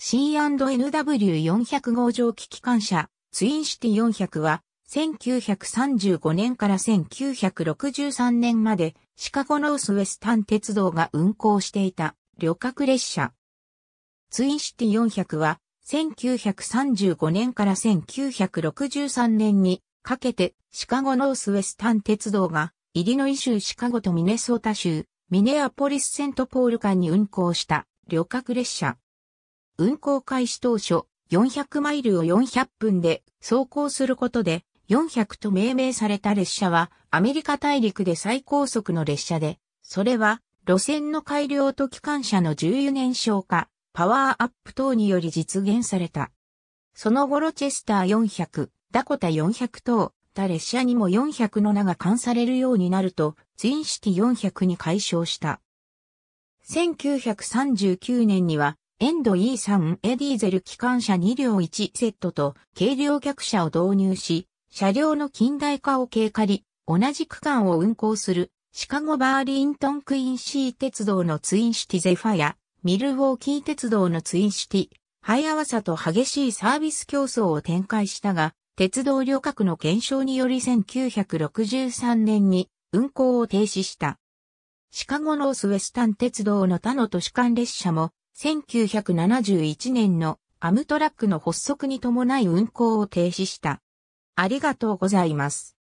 C&NW400 号機機関車、ツインシティ400は、1935年から1963年まで、シカゴノースウェスタン鉄道が運行していた旅客列車。ツインシティ400は、1935年から1963年にかけて、シカゴノースウェスタン鉄道が、イリノイ州シカゴとミネソータ州、ミネアポリスセントポール間に運行した旅客列車。運行開始当初、400マイルを400分で走行することで、400と命名された列車は、アメリカ大陸で最高速の列車で、それは、路線の改良と機関車の重油燃焼化、パワーアップ等により実現された。その後ロチェスター400、ダコタ400等、他列車にも400の名が冠されるようになると、ツインシティ400に改称した。1939年には、エンド E3 エディーゼル機関車2両1セットと軽量客車を導入し、車両の近代化を経過り、同じ区間を運行するシカゴバーリントンクインシー鉄道のツインシティゼファや、ミルウォーキー鉄道のツインシティ、早わさと激しいサービス競争を展開したが、鉄道旅客の減少により1963年に運行を停止した。シカゴノースウェスタン鉄道の他の都市間列車も1971年のアムトラックの発足に伴い運行を停止した。ありがとうございます。